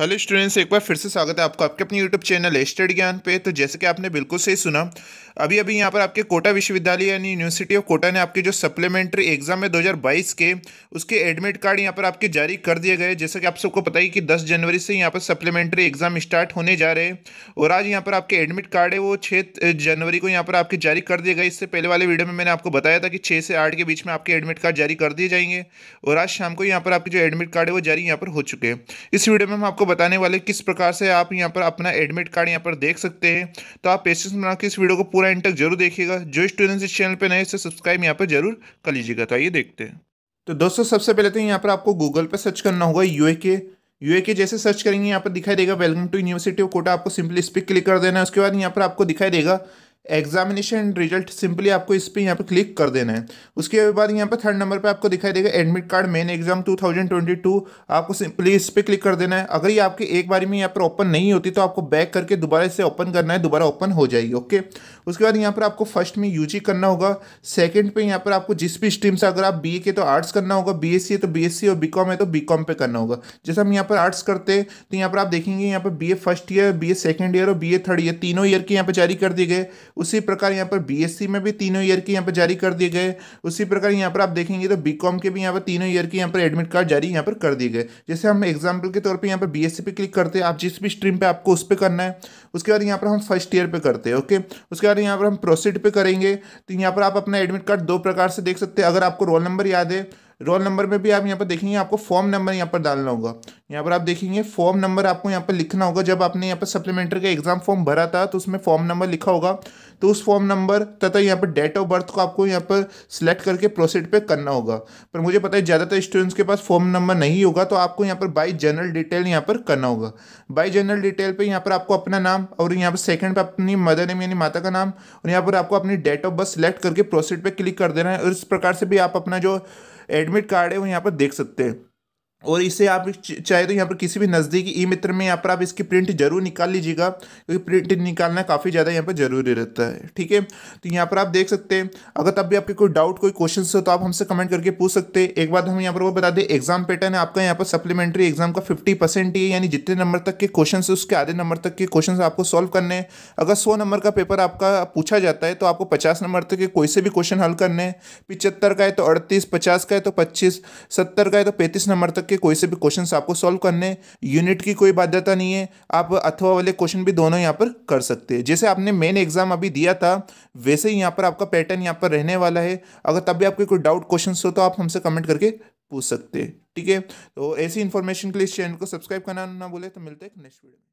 hello students एक बार फिर से स्वागत है आपका आपके अपने यूट्यूब चैनल स्टडी ज्ञान पे तो जैसे कि आपने बिल्कुल सही सुना अभी अभी यहाँ पर आपके कोटा विश्वविद्यालय यानी यूनिवर्सिटी ऑफ कोटा ने आपके जो सप्लीमेंट्री एग्जाम है 2022 के उसके एडमिट कार्ड यहाँ पर आपके जारी कर दिए गए जैसे कि आप सबको पता ही कि दस जनवरी से यहाँ पर सप्लीमेंट्री एग्जाम स्टार्ट होने जा रहे हैं और आज यहाँ पर आपके एडमिट कार्ड है वो छः जनवरी को यहाँ पर आपके जारी कर दिए गए इससे पहले वाले वीडियो में मैंने आपको बताया था कि छः से आठ के बीच में आपके एडमिट कार्ड जारी कर दिए जाएंगे और आज शाम को यहाँ पर आपके जो एडमिट कार्ड है वो जारी यहाँ पर हो चुके हैं इस वीडियो में हम आपको आपको बताने वाले किस प्रकार से आप यहाँ पर अपना एडमिट कार्ड यहाँ पर देख सकते हैं तो आप पेशेंस बना के इस वीडियो को पूरा एंड तक जरूर देखिएगा जो स्टूडेंट्स इस चैनल पर नए इसे सब्सक्राइब यहाँ पर जरूर कर लीजिएगा तो आइए देखते हैं तो दोस्तों सबसे पहले तो यहाँ पर आपको गूगल पर सर्च करना होगा यू के यू के जैसे सर्च करेंगे यहाँ पर दिखाई देगा welcome to university of Kota आपको सिंपली स्पिक क्लिक कर देना है उसके बाद यहाँ पर आपको दिखाई देगा एग्जामिनेशन रिजल्ट सिंपली आपको इस पर यहाँ पर क्लिक कर देना है उसके बाद यहाँ पर थर्ड नंबर पे आपको दिखाई देगा एडमिट कार्ड मेन एग्जाम 2022 आपको सिंपली इस पर क्लिक कर देना है अगर ये आपके एक बारी में यहाँ पर ओपन नहीं होती तो आपको बैक करके दोबारा इसे ओपन करना है दोबारा ओपन हो जाएगी ओके उसके बाद यहाँ पर आपको फर्स्ट में यू करना होगा सेकेंड पे यहाँ पर आपको जिस भी स्ट्रीम से अगर आप बी के तो आर्ट्स करना होगा बी है तो सी और बी है तो बी पे करना होगा जैसे हम यहाँ पर आर्ट्स करते हैं तो यहाँ पर आप देखेंगे यहाँ पर B first year B second year और बी थर्ड ईयर तीनों ईयर के यहाँ पर जारी कर दिए गए उसी प्रकार यहाँ पर बी में भी तीनों ईयर के यहाँ पर जारी कर दिए गए उसी प्रकार यहाँ पर आप देखेंगे तो बी के भी यहाँ पर तीनों ईयर के यहाँ पर एडमिट कार्ड जारी यहाँ पर कर दिए गए जैसे हम एग्जाम्पल के तौर पर यहाँ पर बी पे क्लिक करते हैं आप जिस भी स्ट्रीम पर आपको उस पर करना है उसके बाद यहाँ पर हम फर्स्ट ईयर पर करते हैं ओके उसके यार यहाँ पर हम प्रोसीड पे करेंगे तो यहाँ पर आप अपना एडमिट कार्ड दो प्रकार से देख सकते हैं अगर आपको रोल नंबर याद है रोल नंबर में भी आप यहाँ पर देखेंगे आपको फॉर्म नंबर यहाँ पर डालना होगा यहाँ पर आप देखेंगे फॉर्म नंबर आपको यहाँ पर लिखना होगा जब आपने यहाँ पर सप्लीमेंट्री का एग्जाम फॉर्म भरा था तो उसमें फॉर्म नंबर लिखा होगा तो उस फॉर्म नंबर तथा यहाँ पर डेट ऑफ बर्थ को आपको यहाँ पर सिलेक्ट करके प्रोसीड पे करना होगा पर मुझे पता है ज़्यादातर स्टूडेंट्स के पास फॉर्म नंबर नहीं होगा तो आपको यहाँ पर बाई जनरल डिटेल यहाँ पर करना होगा बाई जनरल डिटेल पर यहाँ पर आपको अपना नाम और यहाँ पर सेकेंड पर अपनी मदर नेम यानी माता का नाम और यहाँ पर आपको अपनी डेट ऑफ बर्थ सेलेक्ट करके प्रोसीड पर क्लिक कर देना है और इस प्रकार से भी आप अपना जो एडमिट कार्ड है वो यहाँ पर देख सकते हैं और इसे आप चाहे तो यहाँ पर किसी भी नज़दीकी ई मित्र में यहाँ पर आप इसकी प्रिंट जरूर निकाल लीजिएगा क्योंकि प्रिंट निकालना काफ़ी ज़्यादा यहाँ पर ज़रूरी रहता है ठीक है तो यहाँ पर आप देख सकते हैं अगर तब भी आपके कोई डाउट कोई क्वेश्चन हो तो आप हमसे कमेंट करके पूछ सकते हैं एक बात हम यहाँ पर वो बता दें एग्जाम पैटर्न है आपका यहाँ पर सप्लीमेंट्री एग्जाम का फिफ्टी परसेंट ही यानी जितने नंबर तक के क्वेश्चन है उसके आधे नंबर तक के क्वेश्चन आपको सॉल्व करने हैं अगर सौ नंबर का पेपर आपका पूछा जाता है तो आपको पचास नंबर तक के कोई से भी क्वेश्चन हल करने हैं पिचहत्तर का है तो अड़तीस पचास का है तो पच्चीस सत्तर का है तो पैंतीस नंबर तक के कोई से भी क्वेश्चन आपको सॉल्व करने यूनिट की कोई बाध्यता नहीं है आप अथवा वाले क्वेश्चन भी दोनों यहाँ पर कर सकते हैं जैसे आपने मेन एग्जाम अभी दिया था वैसे ही यहाँ पर आपका पैटर्न यहाँ पर रहने वाला है अगर तब भी आपके कोई डाउट क्वेश्चन हो तो आप हमसे कमेंट करके पूछ सकते हैं ठीक है तो ऐसी इन्फॉर्मेशन के लिए इस चैनल को सब्सक्राइब करना ना बोले तो मिलते हैं नेक्स्ट वीडियो